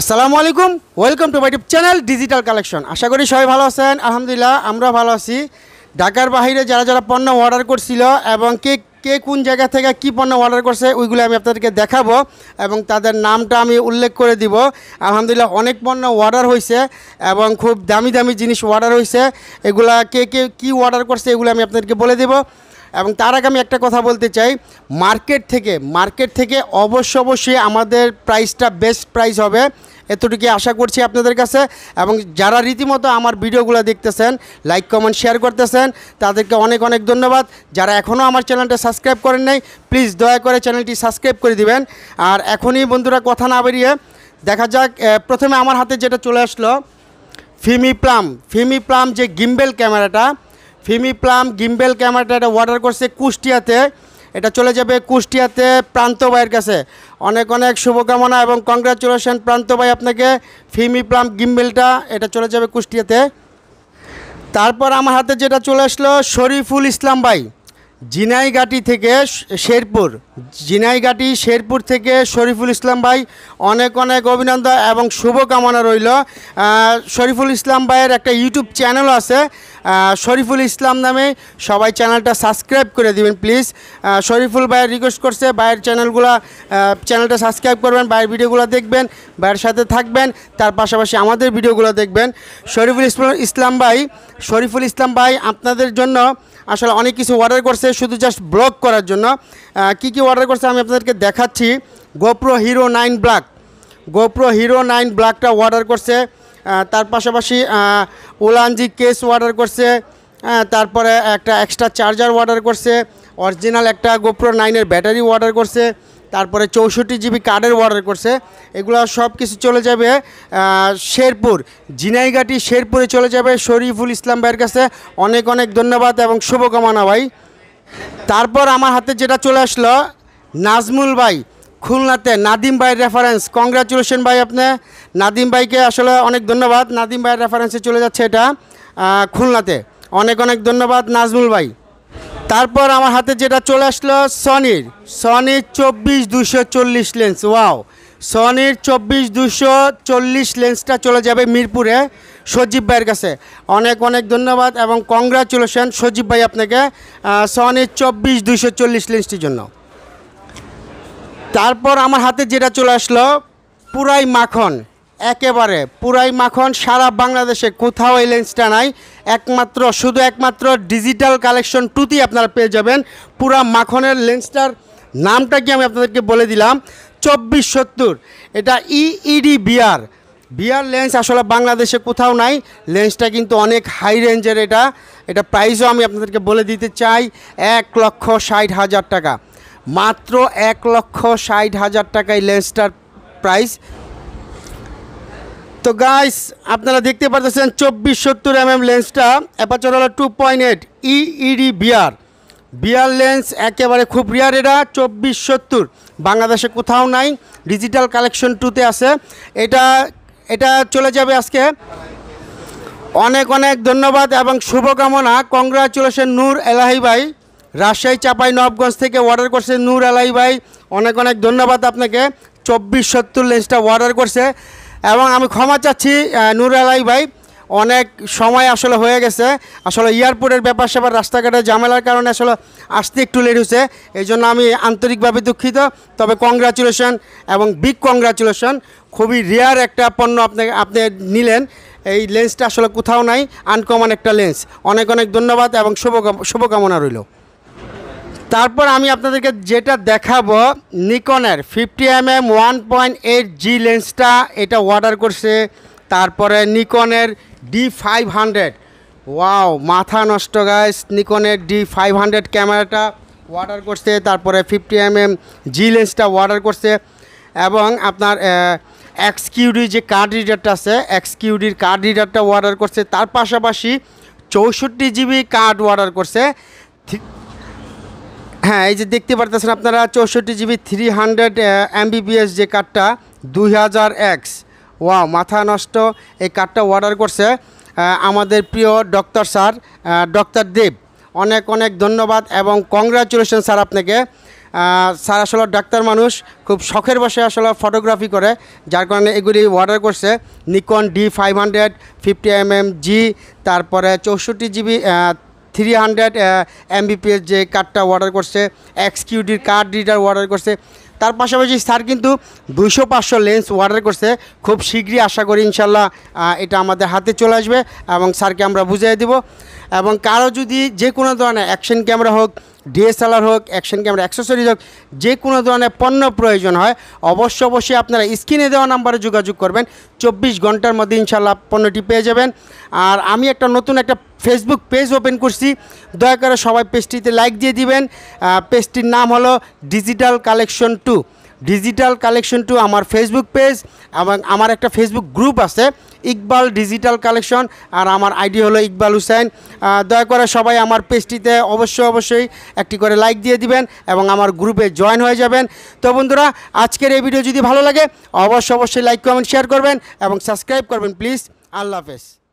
আসসালামু আলাইকুম welcome to my channel digital collection আশা করি সবাই ভালো আছেন আলহামদুলিল্লাহ আমরা ভালো আছি ঢাকার বাহিরে যারা যারা পণ্য অর্ডার করছিল এবং কে কে কোন জায়গা থেকে কি পণ্য অর্ডার করছে ওইগুলো আমি আপনাদেরকে দেখাবো এবং তাদের নামটা আমি উল্লেখ করে দিব আলহামদুলিল্লাহ অনেক পণ্য অর্ডার হয়েছে এবং খুব দামি দামি জিনিস অর্ডার হয়েছে এগুলা কে কে কী অর্ডার করছে এগুলো আমি আপনাদেরকে বলে দেবো এবং তার আগে আমি একটা কথা বলতে চাই মার্কেট থেকে মার্কেট থেকে অবশ্য অবশ্যই আমাদের প্রাইসটা বেস্ট প্রাইস হবে এতটুকু আশা করছি আপনাদের কাছে এবং যারা রীতিমতো আমার ভিডিওগুলো দেখতেছেন লাইক কমেন্ট শেয়ার করতেছেন তাদেরকে অনেক অনেক ধন্যবাদ যারা এখনও আমার চ্যানেলটা সাবস্ক্রাইব করেন নাই প্লিজ দয়া করে চ্যানেলটি সাবস্ক্রাইব করে দিবেন আর এখনই বন্ধুরা কথা না বেরিয়ে দেখা যাক প্রথমে আমার হাতে যেটা চলে আসলো ফিমি প্লাম ফিমি প্লাম যে গিম্বেল ক্যামেরাটা ফিমি প্লাম গিম্বেল ক্যামেরাটা এটা অর্ডার করছে কুষ্টিয়াতে এটা চলে যাবে কুষ্টিয়াতে প্রান্ত ভাইয়ের কাছে অনেক অনেক শুভকামনা এবং কংগ্রাচুলেশন প্রান্ত ভাই আপনাকে ফিমি প্লাম গিম্বেলটা এটা চলে যাবে কুষ্টিয়াতে তারপর আমার হাতে যেটা চলে আসলো শরীফুল ইসলাম ভাই জিনাইগাটি থেকে শেরপুর জিনাইগাটি শেরপুর থেকে শরীফুল ইসলাম ভাই অনেক অনেক অভিনন্দন এবং শুভকামনা রইল শরীফুল ইসলাম ভাইয়ের একটা ইউটিউব চ্যানেল আছে শরীফুল ইসলাম নামে সবাই চ্যানেলটা সাবস্ক্রাইব করে দিবেন প্লিজ শরীফুল ভাইয়ের রিকোয়েস্ট করছে ভাইয়ের চ্যানেলগুলো চ্যানেলটা সাবস্ক্রাইব করবেন ভাইয়ের ভিডিওগুলো দেখবেন ভাইয়ের সাথে থাকবেন তার পাশাপাশি আমাদের ভিডিওগুলো দেখবেন শরীফুল ইসলাম ভাই শরীফুল ইসলাম ভাই আপনাদের জন্য আসলে অনেক কিছু অর্ডার করছে করছে শুধু জাস্ট ব্লক করার জন্য কি কি অর্ডার করছে আমি আপনাদেরকে দেখাচ্ছি GoPro hero nine black GoPro hero nine ব্ল্যাকটা অর্ডার করছে তার পাশাপাশি ওলানজি কেস অর্ডার করছে তারপরে একটা এক্সট্রা চার্জার অর্ডার করছে অরিজিনাল একটা গোপ্রো নাইনের ব্যাটারি অর্ডার করছে তারপরে চৌষট্টি জিবি কার্ডের অর্ডার করছে এগুলো সব কিছু চলে যাবে শেরপুর জিনাইঘাটি শেরপুরে চলে যাবে শরীফুল ইসলাম ভাইয়ের কাছে অনেক অনেক ধন্যবাদ এবং শুভকামনা ভাই তারপর আমার হাতে যেটা চলে আসলো নাজমুল ভাই খুলনাতে নাদিম ভাইয়ের রেফারেন্স কংগ্রাচুলেশন ভাই আপনি নাদিম ভাইকে আসলে অনেক ধন্যবাদ নাদিম ভাইয়ের রেফারেন্সে চলে যাচ্ছে এটা খুলনাতে অনেক অনেক ধন্যবাদ নাজমুল ভাই তারপর আমার হাতে যেটা চলে আসলো সনির সনির চব্বিশ দুশো চল্লিশ লেন্স ওয়াও সনির চব্বিশ দুশো চল্লিশ লেন্সটা চলে যাবে মিরপুরে সজীব ভাইয়ের কাছে অনেক অনেক ধন্যবাদ এবং কংগ্রাচুলেশন সজীব ভাই আপনাকে সনি চব্বিশ দুইশো চল্লিশ লিস্টটির জন্য তারপর আমার হাতে যেটা চলে আসলো পুরাই মাখন একেবারে পুরাই মাখন সারা বাংলাদেশে কোথাও এই লেন্সটা নাই একমাত্র শুধু একমাত্র ডিজিটাল কালেকশন টুতেই আপনারা পেয়ে যাবেন পুরা মাখনের লেন্সটার নামটা কি আমি আপনাদেরকে বলে দিলাম চব্বিশ সত্তর এটা ED e VR e VR lens আসলে বাংলাদেশে কোথাও নাই লেন্সটা কিন্তু অনেক হাই রেঞ্জের এটা এটা প্রাইসও আমি আপনাদেরকে বলে দিতে চাই এক লক্ষ ষাট হাজার টাকা মাত্র এক লক্ষ ষাট হাজার টাকায় লেন্সটার প্রাইস তো গাইস আপনারা দেখতে পাচ্ছেন চব্বিশ সত্তর এম mm এম লেন্সটা অ্যাপাচার হলো two point eight ED VR VR lens একেবারে খুব রিয়ার এটা চব্বিশ সত্তর বাংলাদেশে কোথাও নাই ডিজিটাল কালেকশন টুতে আছে এটা এটা চলে যাবে আজকে অনেক অনেক ধন্যবাদ এবং শুভকামনা কংগ্রাচুলেশন নূর এলাহি ভাই রাজশাহী চাপাই নবগঞ্জ থেকে অর্ডার করছে নূর এলাহি ভাই অনেক অনেক ধন্যবাদ আপনাকে চব্বিশ সত্তর লেন্সটা অর্ডার করছে এবং আমি ক্ষমা চাচ্ছি নূর এলাহি ভাই অনেক সময় আসলে হয়ে গেছে আসলে এয়ারপোর্টের ব্যাপার সেবার রাস্তাঘাটে ঝামেলার কারণে আসলে আসতে একটু লেট হয়েছে এই জন্য আমি আন্তরিকভাবে দুঃখিত তবে কংগ্রাচুলেশন এবং বিগ কংগ্রাচুলেশন খুবই রেয়ার একটা পণ্য আপনি আপনি নিলেন এই লেন্সটা আসলে কোথাও নাই আনকমন একটা লেন্স অনেক অনেক ধন্যবাদ এবং শুভ শুভকামনা রইল তারপর আমি আপনাদেরকে যেটা দেখাবো নিকনের fifty M M one point eight G লেন্সটা এটা অর্ডার করছে তারপরে নিকনের ডি ফাইভ হান্ড্রেড ওয়াও মাথা নষ্ট গাইস নিকনের ডি ফাইভ হান্ড্রেড ক্যামেরাটা অর্ডার করছে তারপরে ফিফটি এম এম জি লেন্সটা অর্ডার করছে এবং আপনার এক্সকিউডি যে কার্ড রিডারটা আছে এক্সকিউডির কার্ড রিডারটা অর্ডার করছে তার পাশাপাশি চৌষট্টি জিবি কার্ড অর্ডার করছে হ্যাঁ এই যে দেখতে পারতেছেন আপনারা চৌষট্টি জিবি থ্রি হান্ড্রেড এমবিবিএস যে কার্ডটা দুই হাজার এক্স ওয়াও মাথা নষ্ট এই কার্ডটা অর্ডার করছে আমাদের প্রিয় ডক্টর স্যার ডক্টর দেব অনেক অনেক ধন্যবাদ এবং কংগ্রাচুলেশন স্যার আপনাকে স্যার আসলে ডাক্তার মানুষ খুব শখের বসে আসলে ফটোগ্রাফি করে যার কারণে এগুলি অর্ডার করছে Nikon D five hundred fifty M M G তারপরে চৌষট্টি জিবি থ্রি হান্ড্রেড এমবিপিএস যে কার্ডটা অর্ডার করছে এক্সকিউডির কার্ড রিডার অর্ডার করছে তার পাশাপাশি স্যার কিন্তু দুইশো পাঁচশো লেন্স অর্ডার করছে খুব শীঘ্রই আশা করি ইনশাল্লাহ এটা আমাদের হাতে চলে আসবে এবং স্যারকে আমরা বুঝিয়ে দেব এবং কারো যদি যে কোনো ধরনের অ্যাকশন ক্যামেরা হোক ডিএসএলআর হোক অ্যাকশন ক্যামেরা অ্যাক্সেসরিজ হোক যে কোনো ধরনের পণ্য প্রয়োজন হয় অবশ্য অবশ্যই আপনারা স্ক্রিনে দেওয়া নাম্বারে যোগাযোগ করবেন চব্বিশ ঘন্টার মধ্যে ইনশাল্লাহ পণ্যটি পেয়ে যাবেন আর আমি একটা নতুন একটা ফেসবুক পেজ ওপেন করছি দয়া করে সবাই পেজটিতে লাইক দিয়ে দিবেন পেজটির নাম হলো digital collection two digital collection two আমার ফেসবুক পেজ এবং আমার একটা ফেসবুক গ্রুপ আছে ইকবাল ডিজিটাল কালেকশন আর আমার আইডি হলো ইকবাল হুসেন দয়া করে সবাই আমার পেজটিতে অবশ্যই অবশ্যই একটি করে লাইক দিয়ে দিবেন এবং আমার গ্রুপে জয়েন হয়ে যাবেন তো বন্ধুরা আজকের এই ভিডিও যদি ভালো লাগে অবশ্যই অবশ্যই লাইক কমেন্ট শেয়ার করবেন এবং সাবস্ক্রাইব করবেন প্লিজ আল্লাহ হাফেজ